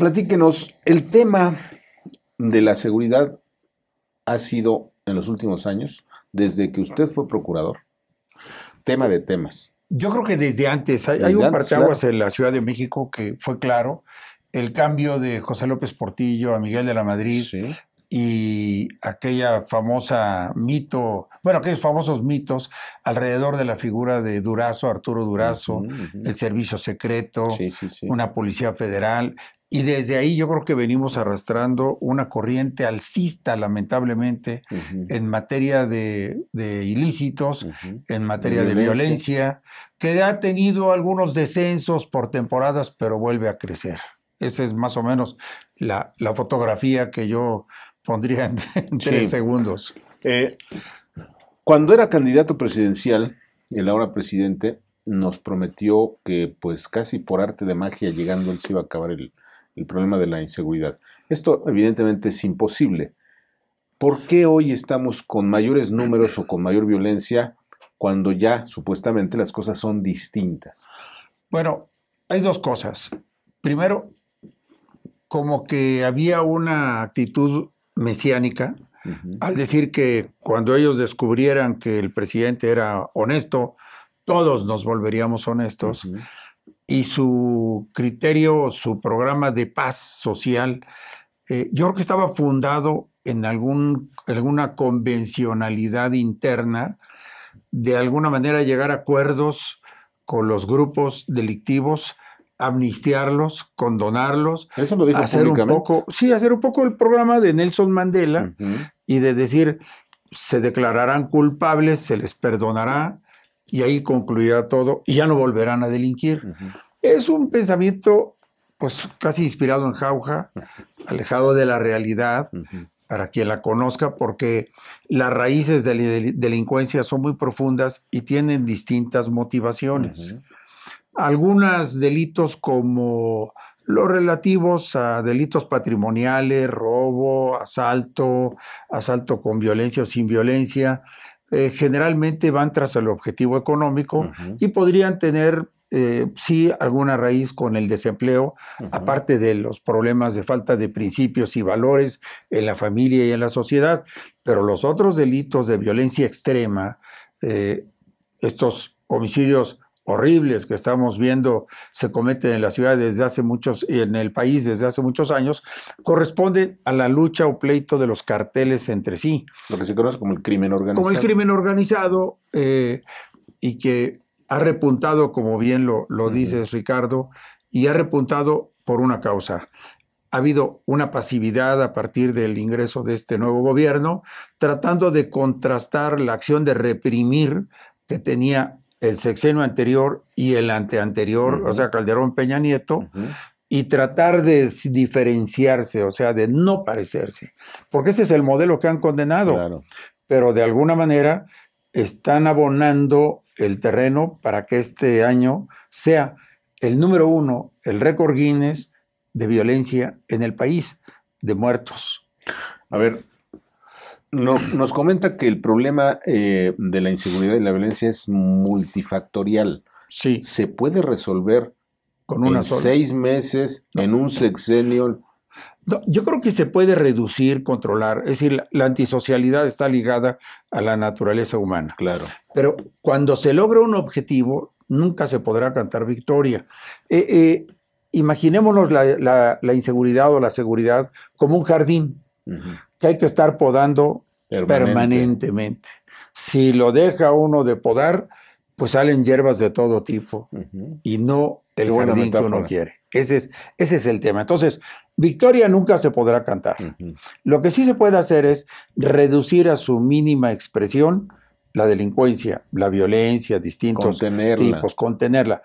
platíquenos, el tema de la seguridad ha sido en los últimos años, desde que usted fue procurador, tema de temas. Yo creo que desde antes, hay, un par un parteaguas en la Ciudad de México que fue claro, el cambio de José López Portillo a Miguel de la Madrid, y aquella famosa mito, bueno, aquellos famosos mitos alrededor de la figura de Durazo, Arturo Durazo, el servicio secreto, una policía federal. Y desde ahí yo creo que venimos arrastrando una corriente alcista, lamentablemente, en materia de, ilícitos, en materia de violencia, que ha tenido algunos descensos por temporadas, pero vuelve a crecer. Esa es más o menos la, la fotografía que yo pondría en, tres segundos. Eh, cuando era candidato presidencial, el ahora presidente nos prometió que, pues casi por arte de magia, llegando él se iba a acabar el, el problema de la inseguridad. Esto evidentemente es imposible. ¿Por qué hoy estamos con mayores números o con mayor violencia cuando ya supuestamente las cosas son distintas? Bueno, hay dos cosas. Primero, como que había una actitud mesiánica, al decir que cuando ellos descubrieran que el presidente era honesto, todos nos volveríamos honestos. Y su criterio, su programa de paz social, eh, yo creo que estaba fundado en algún, alguna convencionalidad interna, de alguna manera llegar a acuerdos con los grupos delictivos amnistiarlos, condonarlos, hacer un poco, sí, hacer un poco el programa de Nelson Mandela y de decir se declararán culpables, se les perdonará y ahí concluirá todo y ya no volverán a delinquir. Es un pensamiento pues casi inspirado en Jauja, alejado de la realidad, para quien la conozca, porque las raíces de la delincuencia son muy profundas y tienen distintas motivaciones algunos delitos como los relativos a delitos patrimoniales, robo, asalto, asalto con violencia o sin violencia, eh, generalmente van tras el objetivo económico y podrían tener eh, sí alguna raíz con el desempleo, aparte de los problemas de falta de principios y valores en la familia y en la sociedad, pero los otros delitos de violencia extrema, eh, estos homicidios horribles que estamos viendo se cometen en la ciudad desde hace muchos y en el país desde hace muchos años corresponde a la lucha o pleito de los carteles entre sí. Lo que se conoce como el crimen organizado. Como el crimen organizado eh, y que ha repuntado, como bien lo, lo Ricardo, y ha repuntado por una causa. Ha habido una pasividad a partir del ingreso de este nuevo gobierno, tratando de contrastar la acción de reprimir que tenía el sexenio anterior y el anteanterior, o sea, Calderón Peña Nieto, y tratar de diferenciarse, o sea, de no parecerse, porque ese es el modelo que han condenado. Pero de alguna manera están abonando el terreno para que este año sea el número uno, el récord Guinness de violencia en el país, de muertos. A ver, nos comenta que el problema eh, de la inseguridad y la violencia es multifactorial. Sí. ¿Se puede resolver con en seis meses, en un sexenio? yo creo que se puede reducir, controlar. Es decir, la, antisocialidad está ligada a la naturaleza humana. Claro. Pero cuando se logra un objetivo, nunca se podrá cantar victoria. Eh, eh, imaginémonos la, inseguridad o la seguridad como un jardín que hay que estar podando permanentemente. Si lo deja uno de podar, pues salen hierbas de todo tipo y no el jardín que uno quiere. Ese es, ese es el tema. Entonces, victoria nunca se podrá cantar. Lo que sí se puede hacer es reducir a su mínima expresión la delincuencia, la violencia, distintos tipos, contenerla.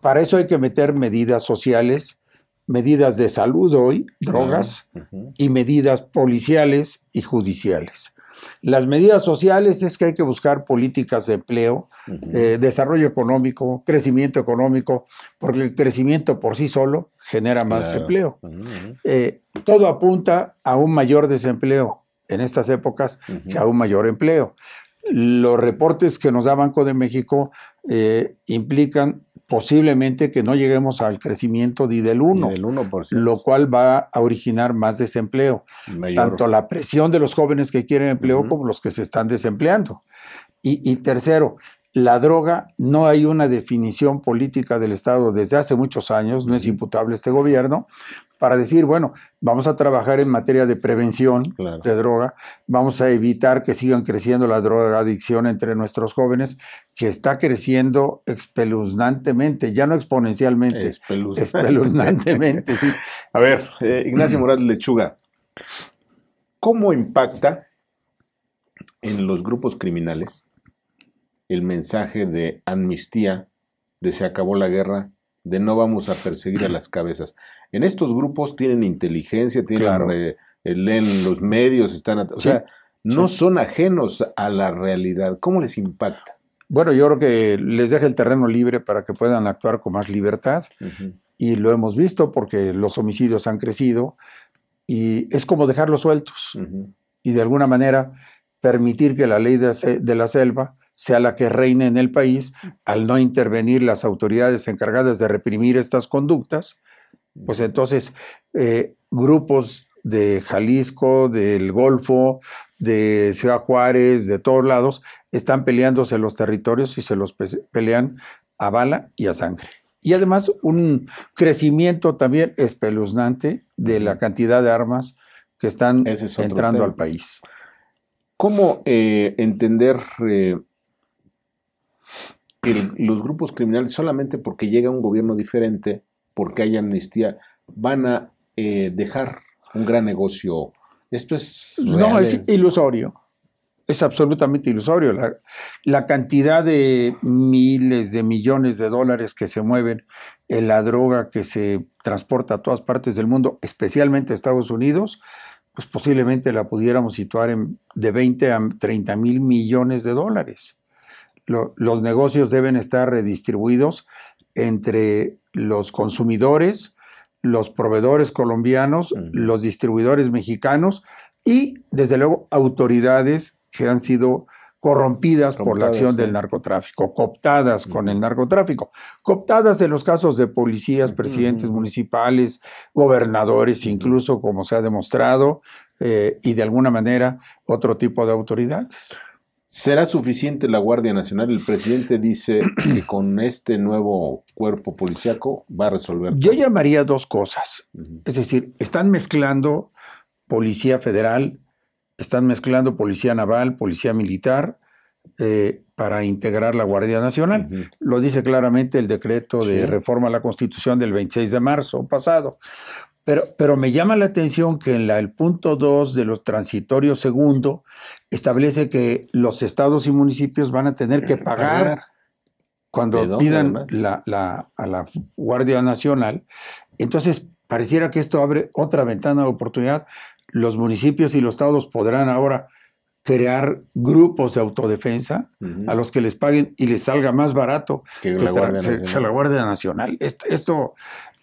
Para eso hay que meter medidas sociales medidas de salud hoy, drogas, y medidas policiales y judiciales. Las medidas sociales es que hay que buscar políticas de empleo, eh, desarrollo económico, crecimiento económico, porque el crecimiento por sí solo genera más empleo. Eh, todo apunta a un mayor desempleo en estas épocas que a un mayor empleo. Los reportes que nos da Banco de México eh, implican posiblemente que no lleguemos al crecimiento ni del 1, lo cual va a originar más desempleo, tanto la presión de los jóvenes que quieren empleo como los que se están desempleando. y, tercero, la droga no hay una definición política del Estado desde hace muchos años, no es imputable este gobierno, para decir, bueno, vamos a trabajar en materia de prevención de droga, vamos a evitar que sigan creciendo la drogadicción entre nuestros jóvenes, que está creciendo espeluznantemente, ya no exponencialmente, expeluznantemente. espeluznantemente. sí. A ver, eh, Ignacio Morales Lechuga, ¿cómo impacta en los grupos criminales el mensaje de amnistía, de se acabó la guerra, de no vamos a perseguir a las cabezas? en estos grupos tienen inteligencia, tienen eh, eh, leen los medios, están, o sea, no son ajenos a la realidad. ¿Cómo les impacta? Bueno, yo creo que les deja el terreno libre para que puedan actuar con más libertad. Y lo hemos visto porque los homicidios han crecido y es como dejarlos sueltos y de alguna manera permitir que la ley de la selva sea la que reine en el país al no intervenir las autoridades encargadas de reprimir estas conductas pues entonces, eh, grupos de Jalisco, del Golfo, de Ciudad Juárez, de todos lados, están peleándose los territorios y se los pelean a bala y a sangre. Y además un crecimiento también espeluznante de la cantidad de armas que están entrando al país. ¿Cómo eh, entender eh, los grupos criminales solamente porque llega un gobierno diferente porque hay amnistía, van a eh, dejar un gran negocio. Esto es... no, es, ilusorio. Es absolutamente ilusorio. La, cantidad de miles de millones de dólares que se mueven en la droga que se transporta a todas partes del mundo, especialmente a Estados Unidos, pues posiblemente la pudiéramos situar en de 20 a 30 mil millones de dólares. los negocios deben estar redistribuidos entre los consumidores, los proveedores colombianos, los distribuidores mexicanos y, desde luego, autoridades que han sido corrompidas por la acción del narcotráfico, cooptadas con el narcotráfico, cooptadas en los casos de policías, presidentes municipales, gobernadores, incluso, como se ha demostrado, eh, y de alguna manera otro tipo de autoridades. ¿Será suficiente la Guardia Nacional? El presidente dice que con este nuevo cuerpo policiaco va a resolver. Yo llamaría dos cosas. Es decir, están mezclando policía federal, están mezclando policía naval, policía militar, eh, para integrar la Guardia Nacional. Lo dice claramente el decreto de reforma a la Constitución del 26 de marzo pasado. Pero, pero me llama la atención que en la, el punto 2 de los transitorios segundo establece que los estados y municipios van a tener que pagar cuando pidan la, a la Guardia Nacional. Entonces, pareciera que esto abre otra ventana de oportunidad. Los municipios y los estados podrán ahora crear grupos de autodefensa a los que les paguen y les salga más barato que, a la, Guardia Nacional. esto,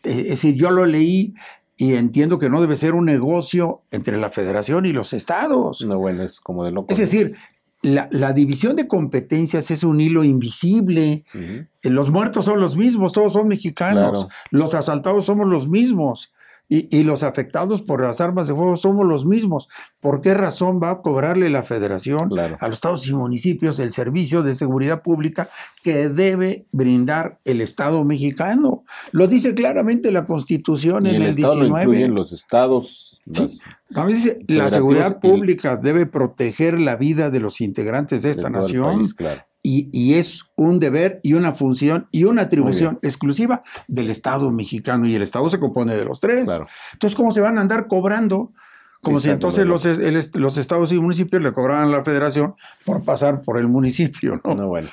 es decir, yo lo leí y entiendo que no debe ser un negocio entre la federación y los estados. No, bueno, es como de loco. Es decir, la, división de competencias es un hilo invisible. Eh, los muertos son los mismos, todos son mexicanos. Los asaltados somos los mismos. Y, los afectados por las armas de fuego somos los mismos. ¿Por qué razón va a cobrarle la federación a los estados y municipios el servicio de seguridad pública que debe brindar el Estado mexicano? Lo dice claramente la Constitución en el, el 19. los estados. También dice, la seguridad pública debe proteger la vida de los integrantes de esta nación y, es un deber y una función y una atribución exclusiva del Estado mexicano y el Estado se compone de los tres. Entonces, ¿cómo se van a andar cobrando? Como si entonces los, los estados y municipios le cobraran a la federación por pasar por el municipio, ¿no? No, bueno.